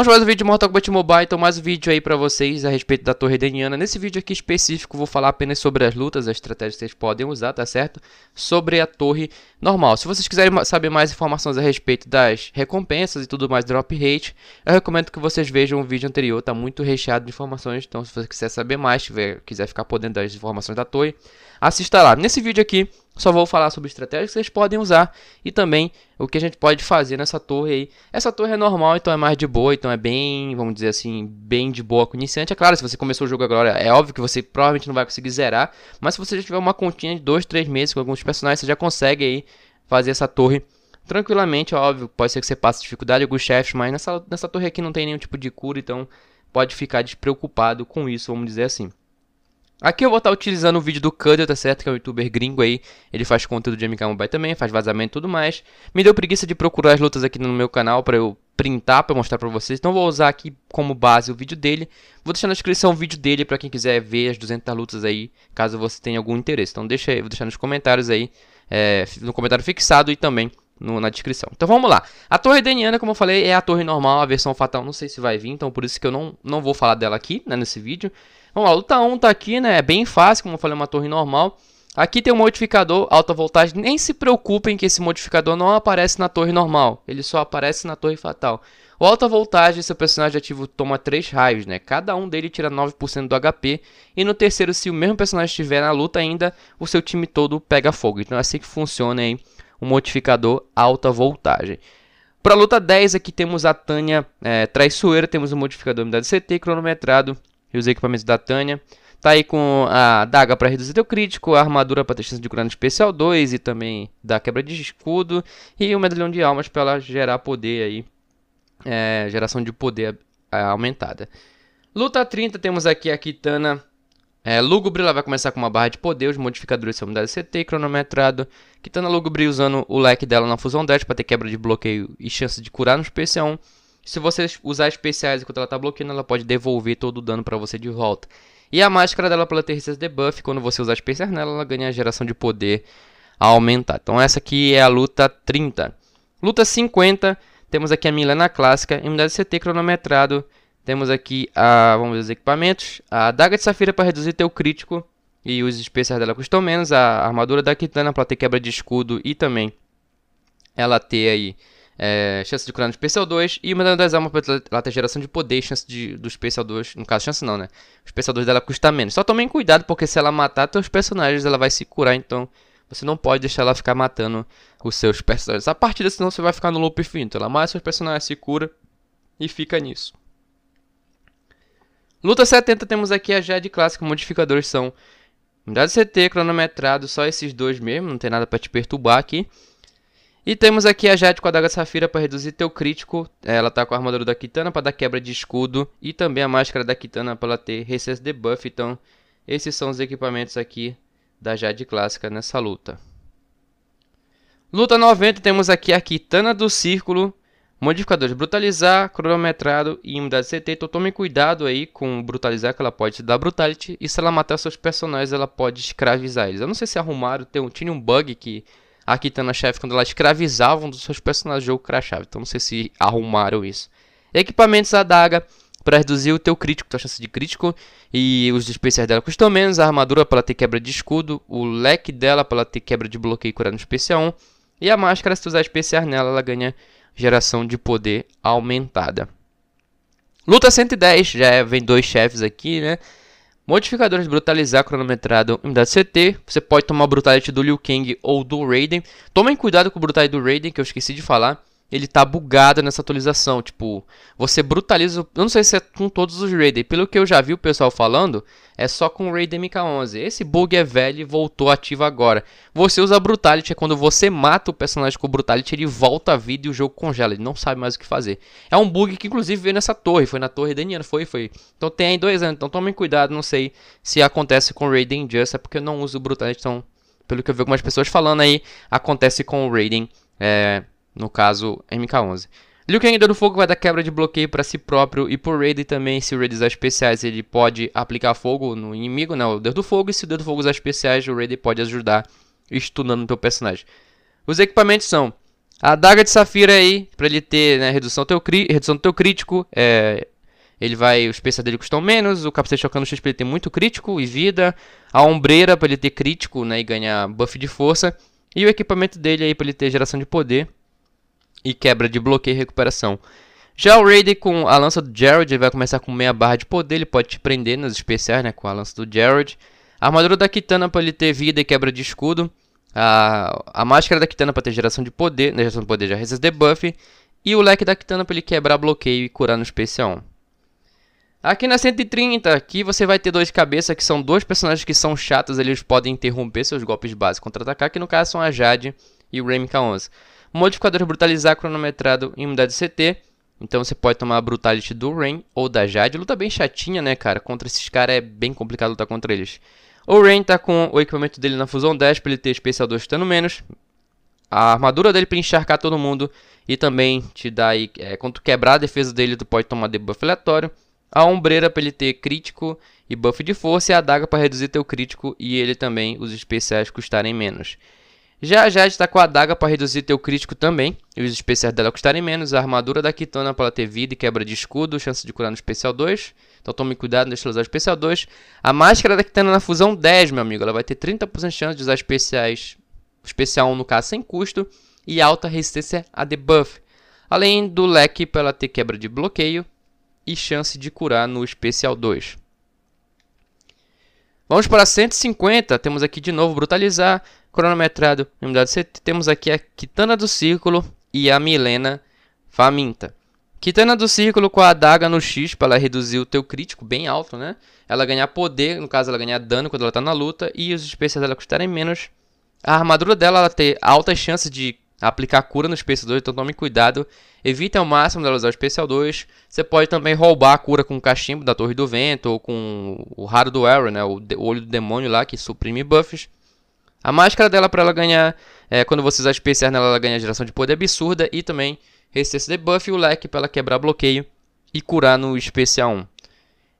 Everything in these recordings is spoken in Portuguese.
Vamos para mais um vídeo de Mortal Kombat Mobile, então mais um vídeo aí pra vocês a respeito da Torre Deniana. Nesse vídeo aqui específico vou falar apenas sobre as lutas, as estratégias que vocês podem usar, tá certo? Sobre a Torre normal. Se vocês quiserem saber mais informações a respeito das recompensas e tudo mais drop rate, eu recomendo que vocês vejam o vídeo anterior, tá muito recheado de informações, então se você quiser saber mais, tiver, quiser ficar por dentro das informações da Torre, assista lá. Nesse vídeo aqui só vou falar sobre estratégias que vocês podem usar e também o que a gente pode fazer nessa torre aí. Essa torre é normal, então é mais de boa, então é bem, vamos dizer assim, bem de boa com iniciante. É claro, se você começou o jogo agora, é óbvio que você provavelmente não vai conseguir zerar, mas se você já tiver uma continha de 2, 3 meses com alguns personagens, você já consegue aí fazer essa torre tranquilamente, é óbvio. Pode ser que você passe dificuldade alguns chefes, mas nessa, nessa torre aqui não tem nenhum tipo de cura, então pode ficar despreocupado com isso, vamos dizer assim. Aqui eu vou estar tá utilizando o vídeo do Cutter, tá certo? Que é um youtuber gringo aí. Ele faz conteúdo de MK Mobile também, faz vazamento e tudo mais. Me deu preguiça de procurar as lutas aqui no meu canal pra eu printar, pra mostrar pra vocês. Então vou usar aqui como base o vídeo dele. Vou deixar na descrição o vídeo dele pra quem quiser ver as 200 lutas aí, caso você tenha algum interesse. Então deixa aí, vou deixar nos comentários aí, é, no comentário fixado e também no, na descrição. Então vamos lá. A torre deniana, como eu falei, é a torre normal, a versão fatal não sei se vai vir, então por isso que eu não, não vou falar dela aqui, né, nesse vídeo. Vamos lá, luta 1 tá aqui, né? É bem fácil, como eu falei, uma torre normal. Aqui tem um modificador alta voltagem. Nem se preocupem que esse modificador não aparece na torre normal. Ele só aparece na torre fatal. O alta voltagem, seu personagem ativo toma 3 raios, né? Cada um dele tira 9% do HP. E no terceiro, se o mesmo personagem estiver na luta ainda, o seu time todo pega fogo. Então é assim que funciona hein? o modificador alta voltagem. Para a luta 10 aqui temos a Tânia é, Traiçoeira, temos o modificador unidade CT cronometrado e os equipamentos da Tânia. Tá aí com a daga para reduzir teu crítico, a armadura para ter chance de curar no especial 2 e também da quebra de escudo. E o medalhão de almas para ela gerar poder aí. É, geração de poder é, aumentada. Luta 30, temos aqui a Kitana é, Lugubre, ela vai começar com uma barra de poder, os modificadores são unidade CT cronometrado. Kitana Lugubre usando o leque dela na fusão 10 para ter quebra de bloqueio e chance de curar no especial 1. Se você usar especiais enquanto ela tá bloqueando, ela pode devolver todo o dano para você de volta. E a máscara dela, pela ter debuff, quando você usar especiais nela, ela ganha a geração de poder a aumentar. Então essa aqui é a luta 30. Luta 50, temos aqui a Milena clássica, imunidade CT cronometrado. Temos aqui a, vamos ver os equipamentos, a daga de safira para reduzir teu crítico e os especiais dela custam menos, a armadura da Kitana para ter quebra de escudo e também ela ter aí é, chance de curar no especial 2 e mandando das armas pra ela ter geração de poder chance de, do especial 2. No caso, chance não, né? O especial 2 dela custa menos. Só tomem cuidado, porque se ela matar teus personagens, ela vai se curar, então você não pode deixar ela ficar matando os seus personagens. A partir disso, senão você vai ficar no loop infinito. Ela mata seus personagens, se cura e fica nisso. Luta 70 temos aqui a Jade Clássica, modificadores são Unidade CT, cronometrado, só esses dois mesmo, não tem nada para te perturbar aqui. E temos aqui a Jade com a Daga Safira para reduzir teu crítico. Ela tá com a armadura da Kitana para dar quebra de escudo. E também a máscara da Kitana para ela ter recesso de buff. Então, esses são os equipamentos aqui da Jade clássica nessa luta. Luta 90, temos aqui a Kitana do Círculo. Modificadores Brutalizar, Cronometrado e Imunidade CT. Então tome cuidado aí com Brutalizar, que ela pode dar Brutality. E se ela matar seus personagens, ela pode escravizar eles. Eu não sei se arrumaram, tem, tinha um bug que a Kitana Chef quando ela escravizava um dos seus personagens do jogo crachava. Então não sei se arrumaram isso. Equipamentos adaga para reduzir o teu crítico, tua chance de crítico. E os especiais dela custam menos. A armadura para ela ter quebra de escudo. O leque dela para ela ter quebra de bloqueio no especial 1. E a máscara, se tu usar especiais nela, ela ganha geração de poder aumentada. Luta 110, já é, vem dois chefes aqui, né? Modificadores brutalizar cronometrado em unidade CT. Você pode tomar o brutality do Liu Kang ou do Raiden. Tomem cuidado com o brutality do Raiden, que eu esqueci de falar ele tá bugado nessa atualização. Tipo, você brutaliza. O... Eu não sei se é com todos os raiders. Pelo que eu já vi o pessoal falando, é só com o Raiden MK11. Esse bug é velho e voltou ativo agora. Você usa Brutality, é quando você mata o personagem com o Brutality, ele volta a vida e o jogo congela. Ele não sabe mais o que fazer. É um bug que, inclusive, veio nessa torre. Foi na torre Daniana, foi, foi. Então tem aí dois anos. Então tomem cuidado. Não sei se acontece com o Raiden Just. É porque eu não uso o Brutality. Então, pelo que eu vi algumas pessoas falando aí, acontece com o Raiden. É no caso MK11. Liu Kang do fogo vai dar quebra de bloqueio para si próprio e por raid também, se o raid usar especiais, ele pode aplicar fogo no inimigo, né, o deus do fogo, e se o deus do fogo usar especiais, o raid pode ajudar estunando o teu personagem. Os equipamentos são a daga de safira aí, para ele ter né, redução, teu redução do teu crítico, é, ele vai, os especiais dele custam menos, o capacete chocando X pra ele ter muito crítico e vida, a ombreira para ele ter crítico né, e ganhar buff de força, e o equipamento dele aí para ele ter geração de poder, e quebra de bloqueio e recuperação. Já o Raiden com a lança do Jared, ele vai começar com meia barra de poder, ele pode te prender nos especiais, né, com a lança do Jared. A armadura da Kitana para ele ter vida e quebra de escudo. A, a máscara da Kitana para ter geração de poder, né, geração de poder já resist debuff. E o leque da Kitana para ele quebrar bloqueio e curar no especial. Aqui na 130, aqui você vai ter dois cabeças, que são dois personagens que são chatos, eles podem interromper seus golpes básicos contra-atacar, que no caso são a Jade e o Remy K11 modificador brutalizar cronometrado em unidade CT. Então você pode tomar a Brutality do Rain ou da Jade. Luta bem chatinha, né, cara? Contra esses caras é bem complicado lutar contra eles. O Rain tá com o equipamento dele na Fusão 10 pra ele ter especial 2 estando menos. A armadura dele pra encharcar todo mundo. E também te dá aí. É, quando tu quebrar a defesa dele, tu pode tomar debuff aleatório. A ombreira pra ele ter crítico e buff de força. E a adaga pra reduzir teu crítico e ele também, os especiais custarem menos. Já já com a adaga para reduzir teu crítico também, e os especiais dela custarem menos, a armadura da Kitana para ela ter vida e quebra de escudo, chance de curar no especial 2, então tome cuidado, deixa ela usar o especial 2. A máscara da Kitana na fusão 10, meu amigo, ela vai ter 30% de chance de usar especiais, especial 1 no caso sem custo, e alta resistência a debuff. Além do leque para ela ter quebra de bloqueio e chance de curar no especial 2. Vamos para 150, temos aqui de novo brutalizar, cronometrado em unidade CT, temos aqui a Quitana do Círculo e a Milena Faminta. Quitana do Círculo com a adaga no X para ela reduzir o teu crítico bem alto, né? Ela ganhar poder, no caso ela ganhar dano quando ela está na luta e os especiais dela custarem menos. A armadura dela ela ter altas chances de aplicar cura no especial 2, então tome cuidado. Evite ao máximo dela usar o especial 2. Você pode também roubar a cura com o cachimbo da Torre do Vento ou com o raro do Arrow, né? O olho do demônio lá que suprime buffs. A máscara dela para ela ganhar, é, quando você usar especial nela, ela ganha geração de poder absurda e também resistência buff e o leque para ela quebrar bloqueio e curar no especial 1.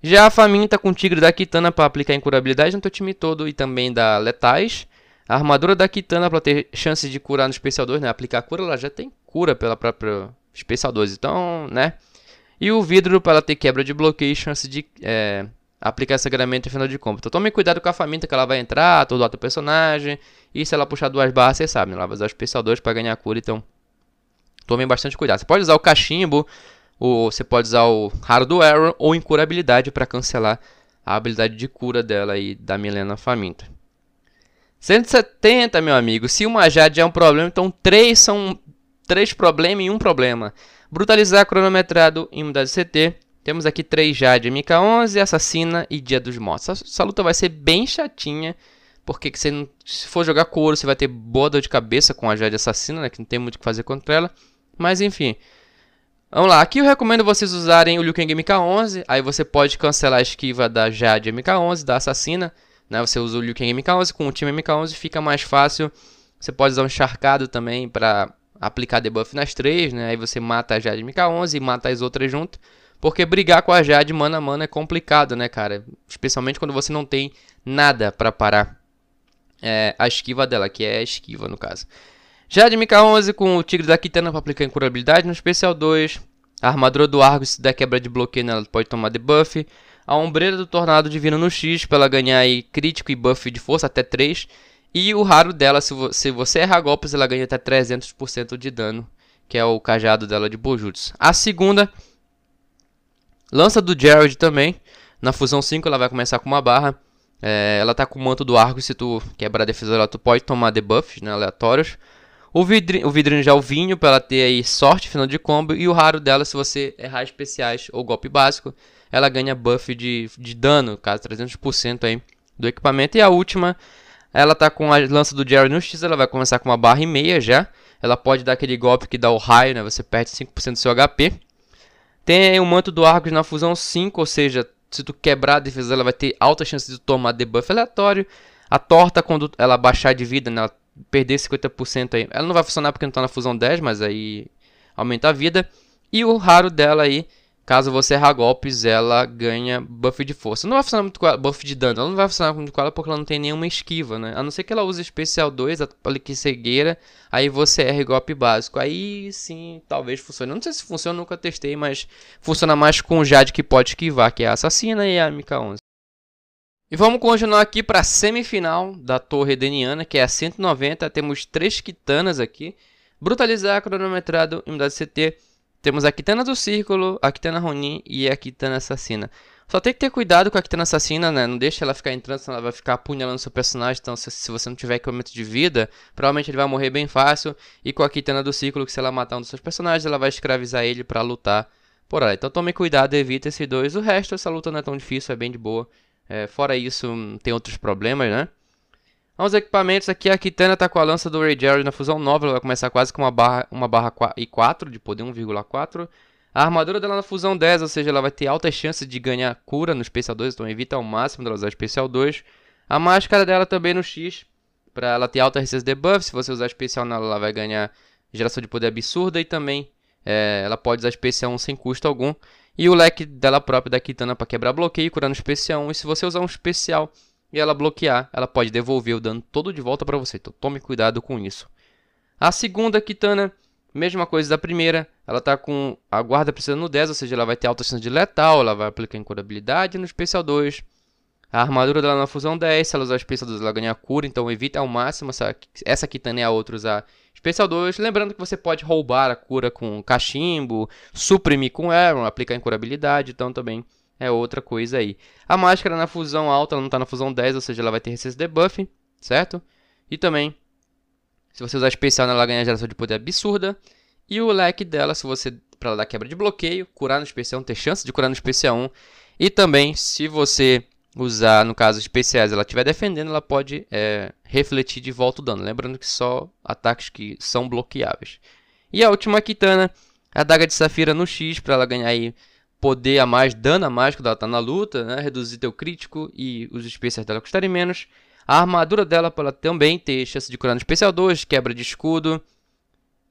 Já a faminta tá com o tigre da Kitana para aplicar incurabilidade no teu time todo e também da letais. A armadura da Kitana para ter chance de curar no especial 2, né? Aplicar cura, ela já tem cura pela própria especial 2, então, né? E o vidro para ela ter quebra de bloqueio e chance de é, aplicar essa gramento no final de combo. Então tome cuidado com a faminta que ela vai entrar, todo o outro personagem. E se ela puxar duas barras, vocês sabem, né? ela vai usar o especial 2 para ganhar cura, então tomem bastante cuidado. Você pode usar o cachimbo, ou você pode usar o raro do Aaron, ou incurabilidade para cancelar a habilidade de cura dela e da Milena faminta. 170, meu amigo. Se uma Jade é um problema, então três são três problemas em um problema. Brutalizar cronometrado em de CT, temos aqui 3 Jade, MK11, Assassina e Dia dos Mortos. Essa, essa luta vai ser bem chatinha, porque você não, se for jogar com ouro, você vai ter boa dor de cabeça com a Jade Assassina, né, que não tem muito o que fazer contra ela. Mas enfim, vamos lá. Aqui eu recomendo vocês usarem o Liu Kang MK11, aí você pode cancelar a esquiva da Jade MK11, da Assassina. Né, você usa o Liu Kang MK11, com o time MK11 fica mais fácil. Você pode usar um encharcado também para aplicar debuff nas três, né? Aí você mata a Jade MK11 e mata as outras junto. Porque brigar com a Jade mano a mano é complicado, né, cara? Especialmente quando você não tem nada para parar é, a esquiva dela, que é a esquiva no caso. Jade MK11 com o Tigre da Kitana para aplicar incurabilidade no especial 2. A armadura do Argo, se der quebra de bloqueio, nela, ela pode tomar debuff. A ombreira do Tornado Divino no X, pra ela ganhar aí, crítico e buff de força até 3. E o raro dela, se, vo se você errar golpes, ela ganha até 300% de dano, que é o cajado dela de Bojutsu. A segunda Lança do Jared também. Na fusão 5 ela vai começar com uma barra. É, ela tá com o manto do arco. Se tu quebrar a defesa dela, tu pode tomar debuffs né, aleatórios. O, vidri, o vidrinho já é o vinho, para ela ter aí sorte final de combo. E o raro dela, se você errar especiais ou golpe básico, ela ganha buff de, de dano, caso 300% aí do equipamento. E a última, ela tá com a lança do Jerry no X, ela vai começar com uma barra e meia já. Ela pode dar aquele golpe que dá o raio, né? Você perde 5% do seu HP. Tem o manto do Argus na fusão 5, ou seja, se tu quebrar a defesa, ela vai ter alta chance de tomar debuff aleatório. A torta, quando ela baixar de vida, né, ela perder 50% aí. Ela não vai funcionar porque não tá na fusão 10, mas aí aumenta a vida. E o raro dela aí Caso você errar golpes, ela ganha buff de força. Não vai funcionar muito com ela, buff de dano, ela não vai funcionar muito com ela porque ela não tem nenhuma esquiva, né? A não ser que ela use especial 2, aplique cegueira, aí você erra golpe básico. Aí sim, talvez funcione. Não sei se funciona, nunca testei, mas funciona mais com o Jade que pode esquivar, que é a assassina, e a mk 11. E vamos continuar aqui para a semifinal da Torre Deniana, que é a 190. Temos três Kitanas aqui. Brutalizar, cronometrado, imunidade CT temos a Kitana do Círculo, a Kitana Ronin e a Kitana Assassina. Só tem que ter cuidado com a Kitana Assassina, né? Não deixa ela ficar entrando, senão ela vai ficar apunhalando seu personagem. Então, se, você não tiver equipamento de vida, provavelmente ele vai morrer bem fácil. E com a Kitana do Círculo, que se ela matar um dos seus personagens, ela vai escravizar ele para lutar por ela. Então tome cuidado, evite esses dois. O resto, essa luta não é tão difícil, é bem de boa. É, fora isso, hum, tem outros problemas, né? Vamos aos equipamentos aqui. A Kitana tá com a lança do Ray Gerald na fusão 9. Ela vai começar quase com uma barra, uma barra e 4 de poder, 1,4. A armadura dela na fusão 10, ou seja, ela vai ter altas chances de ganhar cura no especial 2. Então evita ao máximo dela usar especial 2. A máscara dela também no X. para ela ter alta resistência debuff. Se você usar especial nela, ela vai ganhar geração de poder absurda. E também é, ela pode usar especial 1 sem custo algum. E o leque dela própria da Kitana para quebrar bloqueio, curando especial 1. E se você usar um especial e ela bloquear, ela pode devolver o dano todo de volta para você. Então tome cuidado com isso. A segunda Kitana, mesma coisa da primeira, ela está com a guarda precisando no 10, ou seja, ela vai ter alta chance de letal, ela vai aplicar incurabilidade no especial 2. A armadura dela na fusão 10, se ela usar especial 2 ela ganha cura, então evita ao máximo essa, essa Kitana e a outra usar especial 2. Lembrando que você pode roubar a cura com cachimbo, suprimir com Aaron, aplicar incurabilidade, então também é outra coisa aí. A máscara na fusão alta, ela não está na fusão 10, ou seja, ela vai ter resistência debuff, certo? E também, se você usar especial, ela ganha geração de poder absurda. E o leque dela, se você para dar quebra de bloqueio, curar no especial 1, ter chance de curar no especial 1. E também, se você usar, no caso especiais, ela estiver defendendo, ela pode é, refletir de volta o dano. Lembrando que só ataques que são bloqueáveis. E a última Kitana, a daga de Safira no X, para ela ganhar aí poder a mais, dano a mais quando ela tá na luta, né? Reduzir teu crítico e os especiais dela custarem menos. A armadura dela para ela também ter chance de curar no especial 2, quebra de escudo.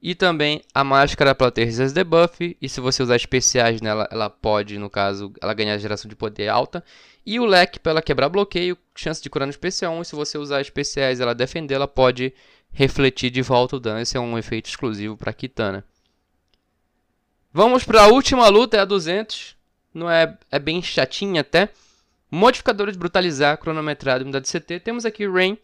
E também a máscara para ela ter resist debuff. E se você usar especiais nela, ela pode, no caso, ela ganhar geração de poder alta. E o leque para ela quebrar bloqueio, chance de curar no especial 1. E se você usar especiais ela defender, ela pode refletir de volta o dano. Esse é um efeito exclusivo para Kitana. Vamos para a última luta, é a 200. Não é, é bem chatinha até. Modificadores brutalizar, cronometrado, unidade CT. Temos aqui Rain,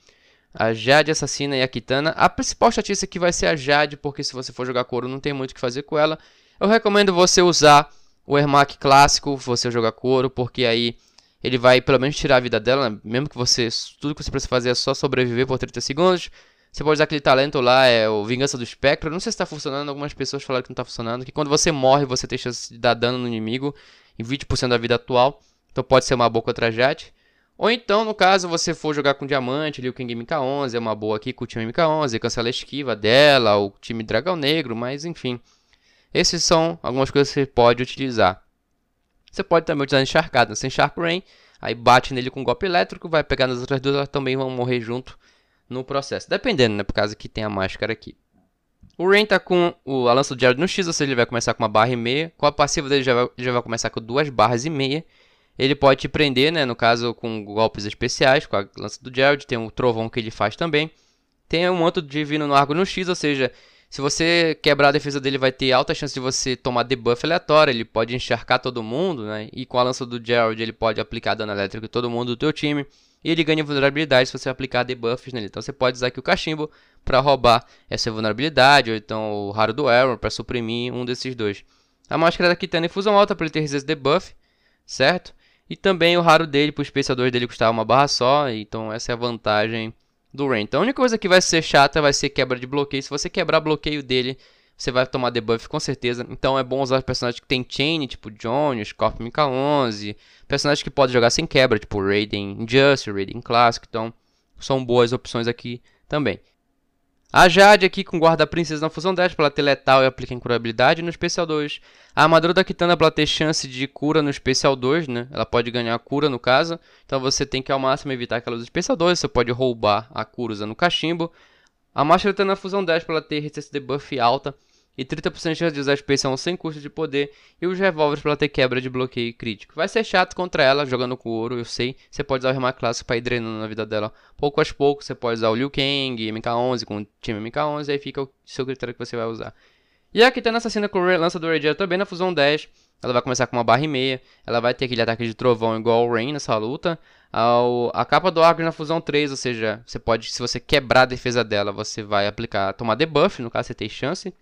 a Jade assassina e a Kitana. A principal chatice aqui vai ser a Jade, porque se você for jogar couro não tem muito o que fazer com ela. Eu recomendo você usar o Ermac clássico, você jogar couro, porque aí ele vai pelo menos tirar a vida dela, né? mesmo que você tudo que você precisa fazer é só sobreviver por 30 segundos. Você pode usar aquele talento lá, é o Vingança do Espectro. não sei se tá funcionando, algumas pessoas falaram que não tá funcionando. Que quando você morre, você tem chance de dar dano no inimigo em 20% da vida atual. Então pode ser uma boa contra Jet. Ou então, no caso, você for jogar com Diamante, o King MK11, é uma boa aqui com o time MK11, cancela a esquiva dela, o time Dragão Negro, mas enfim. Esses são algumas coisas que você pode utilizar. Você pode também utilizar encharcado, sem Shark Rain, aí bate nele com um golpe elétrico, vai pegar nas outras duas, elas também vão morrer junto no processo. Dependendo, né? Por causa que tem a máscara aqui. O Rain tá com o, a lança do Jared no X, ou seja, ele vai começar com uma barra e meia. Com a passiva dele, já vai, já vai começar com duas barras e meia. Ele pode te prender, né? No caso, com golpes especiais, com a lança do Jared. Tem o trovão que ele faz também. Tem um manto divino no arco no X, ou seja, se você quebrar a defesa dele, vai ter alta chance de você tomar debuff aleatório. Ele pode encharcar todo mundo, né? E com a lança do Jared, ele pode aplicar dano elétrico em todo mundo do teu time. E ele ganha vulnerabilidade se você aplicar debuffs nele. Então você pode usar aqui o cachimbo para roubar essa vulnerabilidade, ou então o raro do error para suprimir um desses dois. A máscara daqui tem é infusão alta para ele ter resist debuff, certo? E também o raro dele, para o Space 2 dele custar uma barra só, então essa é a vantagem do Rain. Então a única coisa que vai ser chata vai ser quebra de bloqueio. Se você quebrar bloqueio dele você vai tomar debuff com certeza. Então é bom usar personagens que tem chain, tipo Johnny, Scorpion MK11, personagens que pode jogar sem quebra, tipo Raiden Injustice, Raiden Clássico. Então são boas opções aqui também. A Jade aqui com guarda-princesa na fusão 10 para ter letal e aplica incurabilidade no especial 2. A armadura da Kitana para ter chance de cura no especial 2, né? Ela pode ganhar cura no caso. Então você tem que ao máximo evitar que ela use especial 2. Você pode roubar a cura usando o cachimbo. A Máscara tá na fusão 10 para ela ter resistência de buff alta e 30% de chance de usar a suspeição sem custo de poder, e os revólveres para ter quebra de bloqueio crítico. Vai ser chato contra ela, jogando com ouro, eu sei. Você pode usar o Remar Clássico para ir drenando na vida dela pouco a pouco. Você pode usar o Liu Kang, MK11 com o time MK11, aí fica o seu critério que você vai usar. E aqui tem a assassina com o do Radiator também na fusão 10. Ela vai começar com uma barra e meia. Ela vai ter aquele ataque de trovão igual ao Rain nessa luta. a capa do Agro na fusão 3, ou seja, você pode, se você quebrar a defesa dela, você vai aplicar, tomar debuff, no caso você tem chance.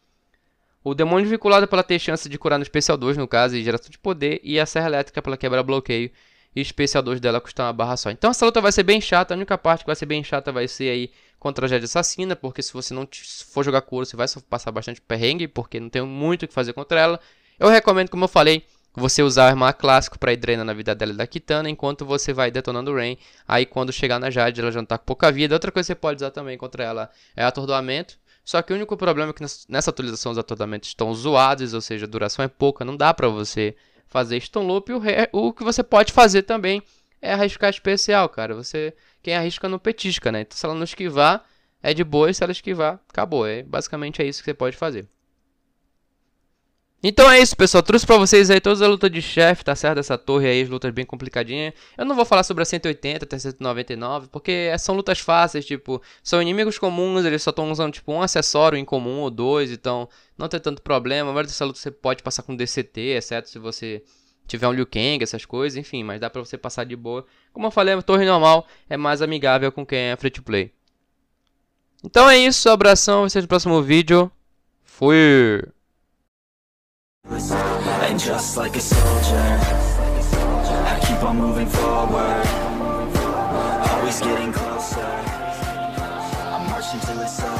O demônio vinculado pela ter chance de curar no especial 2, no caso, e geração de poder, e a serra elétrica pela quebrar bloqueio e especial 2 dela custa uma barra só. Então essa luta vai ser bem chata, a única parte que vai ser bem chata vai ser aí contra a Jade Assassina, porque se você não for jogar couro, você vai passar bastante perrengue, porque não tem muito o que fazer contra ela. Eu recomendo, como eu falei, você usar a arma clássico para ir drenando a vida dela e da Kitana, enquanto você vai detonando o Rain. Aí quando chegar na Jade, ela já não tá com pouca vida. Outra coisa que você pode usar também contra ela é atordoamento. Só que o único problema é que nessa atualização os atordamentos estão zoados, ou seja, a duração é pouca, não dá para você fazer stone loop. O, re... o que você pode fazer também é arriscar especial, cara. Você Quem arrisca não petisca, né? Então se ela não esquivar, é de boa, e se ela esquivar, acabou. É, basicamente é isso que você pode fazer. Então é isso, pessoal. Trouxe pra vocês aí toda a luta de chefe, tá certo? Essa torre aí, as lutas bem complicadinhas. Eu não vou falar sobre a 180 até 199, porque são lutas fáceis, tipo, são inimigos comuns, eles só estão usando, tipo, um acessório em comum ou dois, então não tem tanto problema. Mas maioria dessa luta você pode passar com DCT, exceto se você tiver um Liu Kang, essas coisas, enfim, mas dá pra você passar de boa. Como eu falei, a torre normal é mais amigável com quem é free to play. Então é isso, abração, vocês no próximo vídeo. Fui! And just like a soldier, I keep on moving forward, always getting closer. I'm marching to the over.